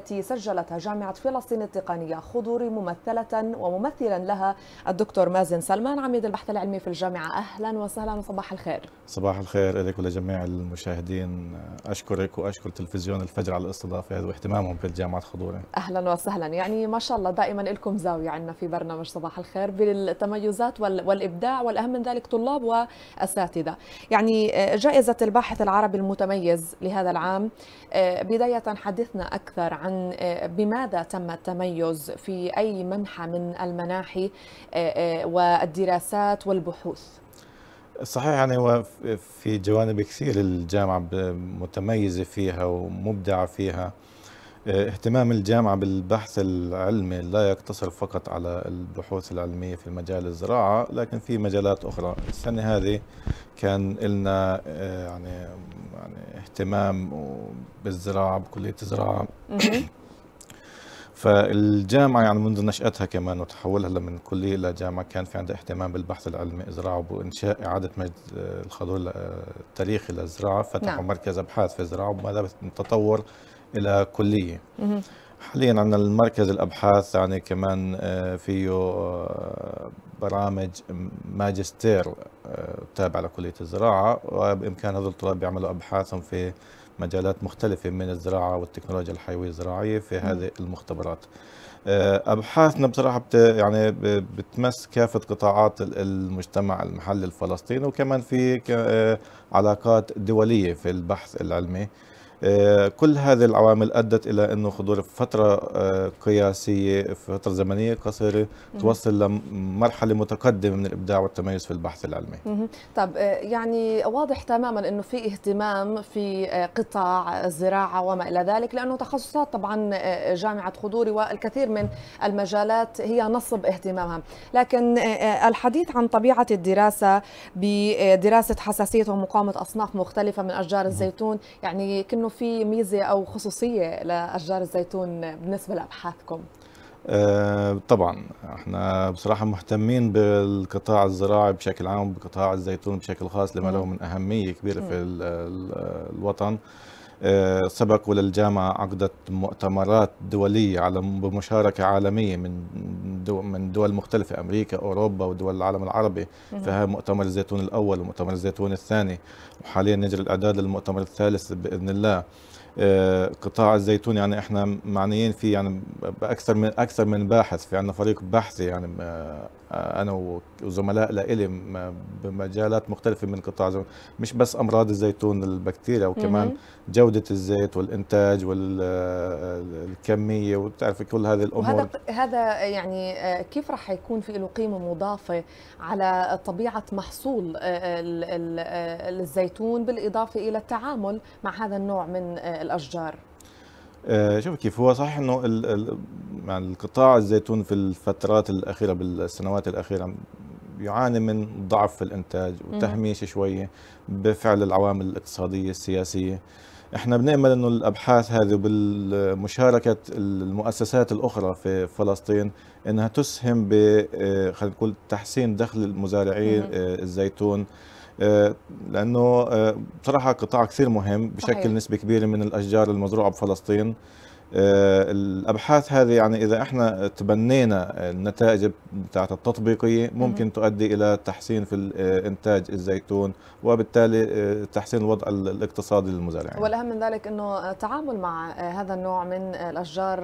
التي سجلتها جامعة فلسطين التقنية حضور ممثلة وممثلا لها الدكتور مازن سلمان عميد البحث العلمي في الجامعة أهلا وسهلا وصباح الخير صباح الخير إليك ولجميع المشاهدين أشكرك وأشكر تلفزيون الفجر على الاستضافة هذا واهتمامهم بالجامعة حضوري أهلا وسهلا يعني ما شاء الله دائما لكم زاوية عندنا في برنامج صباح الخير بالتميزات والإبداع والأهم من ذلك طلاب وأساتذة يعني آه، جائزة الباحث العربي المتميز لهذا العام آه، بداية حدثنا أكثر عن عن آه، بماذا تم التميز في أي منحة من المناحي آه، آه، والدراسات والبحوث؟ صحيح يعني في جوانب كثير الجامعة متميزة فيها ومبدعة فيها اهتمام الجامعة بالبحث العلمي لا يقتصر فقط على البحوث العلمية في مجال الزراعة لكن في مجالات أخرى السنة هذه كان لنا آه، يعني يعني اهتمام بالزراعة بكلية الزراعة فالجامعة يعني منذ نشأتها كمان وتحولها من كلية إلى جامعة كان في عندها اهتمام بالبحث العلمي الزراعة وإنشاء إعادة مجد آه، الخضور آه، التاريخي للزراعة فتحوا نعم. مركز أبحاث في الزراعة وما تطور الى كليه حاليا عندنا المركز الابحاث يعني كمان آه، فيه آه، برامج ماجستير آه، تابعه لكليه الزراعه وبامكان هذول الطلاب يعملوا ابحاثهم في مجالات مختلفة من الزراعة والتكنولوجيا الحيوية الزراعية في هذه المختبرات أبحاثنا بصراحة بت يعني بتمس كافة قطاعات المجتمع المحلي الفلسطيني وكمان في علاقات دولية في البحث العلمي آه، كل هذه العوامل أدت إلى أنه خضور فترة آه، قياسية فترة زمنية قصيرة توصل لمرحلة متقدمة من الإبداع والتميز في البحث العلمي طب آه، يعني واضح تماما أنه في اهتمام في قطاع الزراعة وما إلى ذلك لأنه تخصصات طبعا جامعة خضوري والكثير من المجالات هي نصب اهتمامها لكن الحديث عن طبيعة الدراسة بدراسة حساسية ومقاومة أصناف مختلفة من أشجار الزيتون يعني كنا انه في ميزه او خصوصيه لاشجار الزيتون بالنسبه لابحاثكم؟ آه، طبعا احنا بصراحه مهتمين بالقطاع الزراعي بشكل عام وبقطاع الزيتون بشكل خاص لما له من اهميه كبيره في الوطن آه، سبق وللجامعة عقدت مؤتمرات دولية على بمشاركة عالمية من دول من دول مختلفة أمريكا أوروبا ودول العالم العربي فها مؤتمر الزيتون الأول ومؤتمر الزيتون الثاني وحاليا نجري الإعداد للمؤتمر الثالث بإذن الله آه، قطاع الزيتون يعني احنا معنيين فيه يعني باكثر من اكثر من باحث في عندنا فريق بحثي يعني آه، آه، انا وزملاء لإلي بمجالات مختلفه من قطاع الزيتون مش بس امراض الزيتون البكتيريا وكمان جوده الزيت والانتاج والكميه وبتعرفي كل هذه الامور وهذا هذا يعني كيف راح يكون في له قيمه مضافه على طبيعه محصول الزيتون بالاضافه الى التعامل مع هذا النوع من الأشجار آه، شوف كيف هو صحيح انه يعني القطاع الزيتون في الفترات الاخيره بالسنوات الاخيره يعاني من ضعف في الانتاج وتهميش شويه بفعل العوامل الاقتصاديه السياسيه احنا بنامل انه الابحاث هذه بالمشاركه المؤسسات الاخرى في فلسطين انها تسهم ب آه، خلينا نقول تحسين دخل المزارعين آه، الزيتون آه، لانه آه، بصراحه قطاع كثير مهم بشكل صحيح. نسبه كبيره من الاشجار المزروعه بفلسطين آه، الابحاث هذه يعني اذا احنا تبنينا النتائج بتاعت التطبيقيه ممكن تؤدي الى تحسين في آه، انتاج الزيتون وبالتالي آه، تحسين الوضع الاقتصادي للمزارعين. والاهم من ذلك انه التعامل مع هذا النوع من الاشجار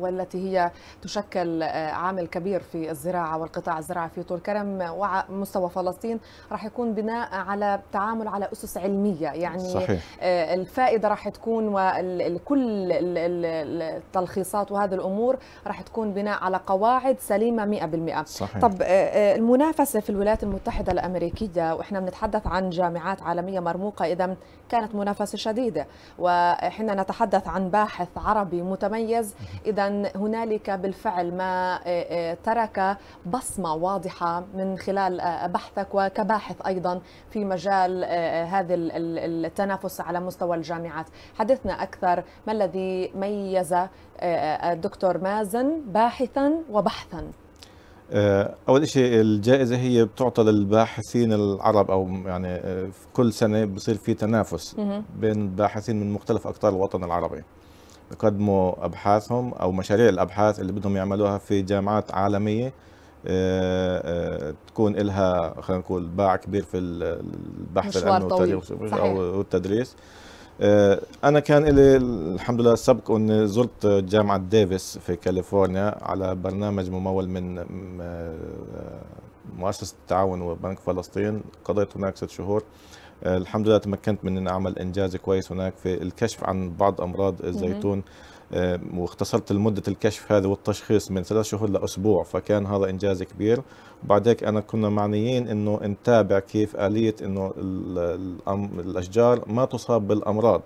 والتي هي تشكل عامل كبير في الزراعه والقطاع الزراعي في طول كرم ومستوى فلسطين راح يكون بناء على تعامل على اسس علميه يعني صحيح. الفائده راح تكون وكل التلخيصات وهذه الامور راح تكون بناء على قواعد سليمه 100% صحيح. طب آه، آه، المنافسه في الولايات المتحده الامريكيه واحنا بنتحدث عن جامعات عالميه مرموقه اذا كانت منافسه شديده وحين نتحدث عن باحث عربي متميز اذا هنالك بالفعل ما آه، ترك بصمه واضحه من خلال بحثك وكباحث ايضا في مجال هذا التنافس على مستوى الجامعات حدثنا اكثر ما الذي ميز تميز آه، آه، الدكتور مازن باحثا وبحثا آه، اول شيء الجائزه هي بتعطى للباحثين العرب او يعني كل سنه بصير في تنافس بين باحثين من مختلف اقطار الوطن العربي بقدموا ابحاثهم او مشاريع الابحاث اللي بدهم يعملوها في جامعات عالميه تكون لها خلينا نقول باع كبير في البحث العلمي والتدريس آه، انا كان لي الحمد لله السبق اني زرت جامعه ديفيس في كاليفورنيا على برنامج ممول من آه، مؤسسه التعاون وبنك فلسطين قضيت هناك ست شهور آه، الحمد لله تمكنت من ان اعمل انجاز كويس هناك في الكشف عن بعض امراض الزيتون آه، واختصرت لمدة الكشف هذا والتشخيص من ثلاث شهور لأسبوع فكان هذا إنجاز كبير بعدك أنا كنا معنيين أنه نتابع كيف آلية أنه الأشجار ما تصاب بالأمراض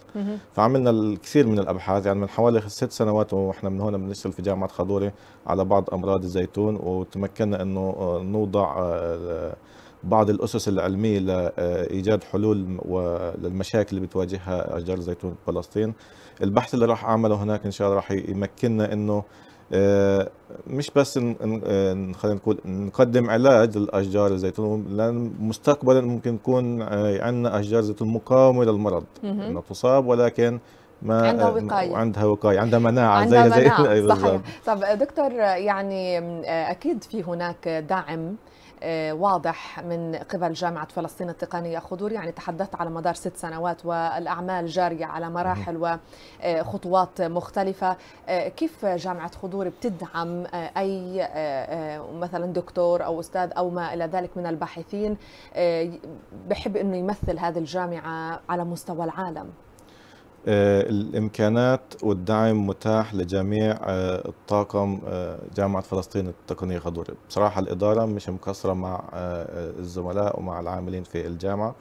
فعملنا الكثير من الأبحاث يعني من حوالي ست سنوات وإحنا من هنا بنشتغل في جامعة خضوري على بعض أمراض الزيتون وتمكنا أنه آه، نوضع آه، بعض الأسس العلمية لإيجاد حلول للمشاكل اللي بتواجهها أشجار الزيتون بفلسطين البحث اللي راح أعمله هناك إن شاء الله راح يمكننا إنه آه، مش بس خلينا نقول نقدم علاج لاشجار الزيتون لان مستقبلا ممكن يكون آه، عندنا اشجار زيتون مقاومه للمرض انها تصاب ولكن ما آه، عندها وقايه عندها وقايه عندها مناعه عندها زي مناعة زي صحيح طب دكتور يعني اكيد في هناك دعم آه، واضح من قبل جامعة فلسطين التقنية خضور يعني تحدثت على مدار ست سنوات والأعمال جارية على مراحل وخطوات آه، مختلفة آه، كيف جامعة خضور بتدعم أي مثلا دكتور أو أستاذ أو ما إلى ذلك من الباحثين بحب أنه يمثل هذه الجامعة على مستوى العالم آه، الامكانات والدعم متاح لجميع آه، الطاقم آه، جامعه فلسطين التقنيه غضوري بصراحه الاداره مش مقصره مع الزملاء ومع العاملين في الجامعه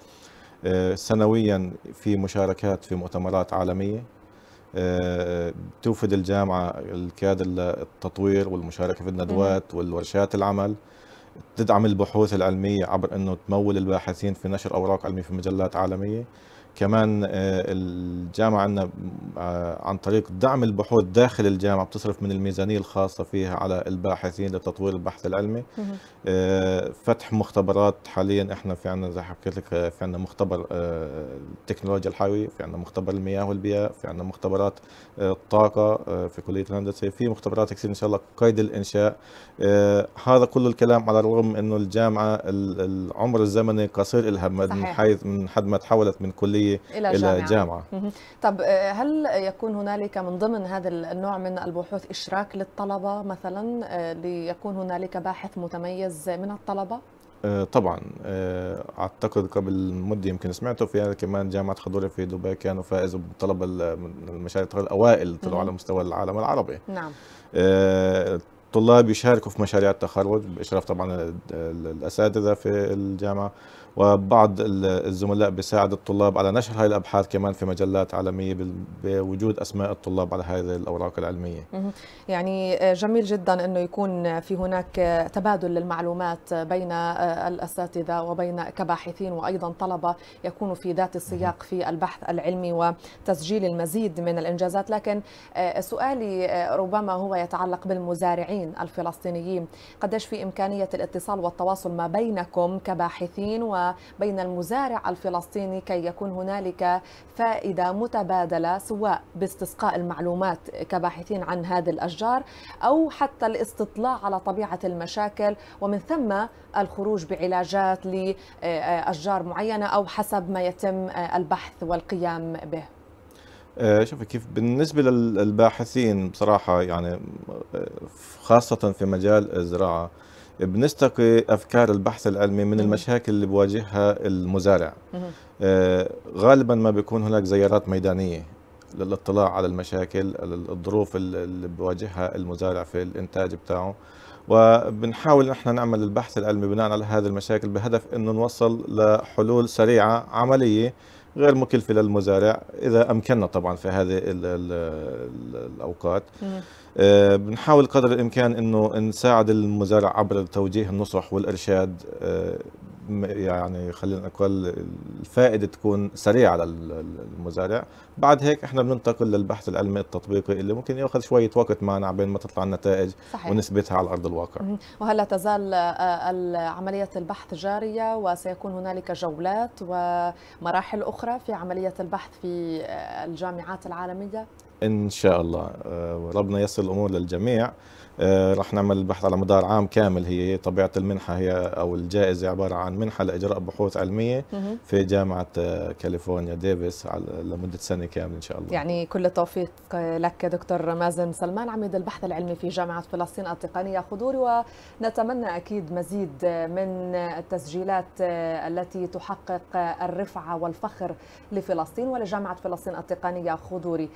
سنويا في مشاركات في مؤتمرات عالميه توفد الجامعه الكادر للتطوير والمشاركه في الندوات والورشات العمل تدعم البحوث العلميه عبر انه تمول الباحثين في نشر اوراق علميه في مجلات عالميه كمان آه، الجامعه عندنا عن طريق دعم البحوث داخل الجامعة بتصرف من الميزانية الخاصة فيها على الباحثين لتطوير البحث العلمي آه، فتح مختبرات حاليا احنا في عندنا زي حكيت لك آه، في عندنا مختبر آه، التكنولوجيا الحيوية في عندنا مختبر المياه والبيئة في عندنا مختبرات الطاقة في كلية الهندسة في مختبرات كثير ان شاء الله قيد الانشاء هذا كل الكلام على الرغم انه الجامعة العمر الزمني قصير لها من حيث من حد ما تحولت من كلية الى جامعة, إلى جامعة. طب هل يكون هنالك من ضمن هذا النوع من البحوث إشراك للطلبة مثلا آه، ليكون هنالك باحث متميز من الطلبة؟ آه، طبعا آه، اعتقد قبل مده يمكن سمعته في كمان جامعه خضوري في دبي كانوا فائزوا بالطلبه المشاريع الاوائل طلعوا على مستوى العالم العربي نعم الطلاب يشاركوا في مشاريع التخرج باشراف طبعا الاساتذه في الجامعه وبعض الزملاء بيساعد الطلاب على نشر هاي الابحاث كمان في مجلات عالميه بوجود اسماء الطلاب على هذه الاوراق العلميه. يعني آه، جميل جدا انه يكون في هناك آه، تبادل للمعلومات آه، بين الاساتذه وبين كباحثين وايضا طلبه يكونوا في ذات السياق في البحث العلمي وتسجيل المزيد من الانجازات، لكن سؤالي ربما هو يتعلق بالمزارعين الفلسطينيين، قديش في امكانيه الاتصال والتواصل ما بينكم كباحثين و بين المزارع الفلسطيني كي يكون هنالك فائدة متبادلة سواء باستسقاء المعلومات كباحثين عن هذه الأشجار أو حتى الاستطلاع على طبيعة المشاكل ومن ثم الخروج بعلاجات لأشجار معينة أو حسب ما يتم البحث والقيام به آه، شوفي كيف بالنسبه للباحثين بصراحه يعني آه، خاصه في مجال الزراعه بنستقي افكار البحث العلمي من المشاكل اللي بواجهها المزارع آه، غالبا ما بيكون هناك زيارات ميدانيه للاطلاع على المشاكل الظروف اللي بواجهها المزارع في الانتاج بتاعه وبنحاول نحن نعمل البحث العلمي بناء على هذه المشاكل بهدف انه نوصل لحلول سريعه عمليه غير مكلفة للمزارع إذا أمكننا طبعا في هذه الـ الـ الأوقات آه بنحاول قدر الإمكان أنه نساعد المزارع عبر توجيه النصح والإرشاد آه يعني خلينا نقول الفائده تكون سريعه للمزارع بعد هيك احنا بننتقل للبحث العلمي التطبيقي اللي ممكن ياخذ شويه وقت معنا بين ما تطلع النتائج صحيح. ونثبتها على ارض الواقع وهلا تزال آه، عمليه البحث جاريه وسيكون هنالك جولات ومراحل اخرى في عمليه البحث في آه، الجامعات العالميه ان شاء الله آه، ربنا يصل الامور للجميع آه، رح نعمل بحث على مدار عام كامل هي طبيعه المنحه هي او الجائزه عباره عن منحه لاجراء بحوث علميه في جامعه آه، كاليفورنيا ديفيس لمده سنه كامله ان شاء الله يعني كل التوفيق لك دكتور مازن سلمان عميد البحث العلمي في جامعه فلسطين التقنيه خضوري ونتمنى اكيد مزيد من التسجيلات التي تحقق الرفعه والفخر لفلسطين ولجامعه فلسطين التقنيه خضوري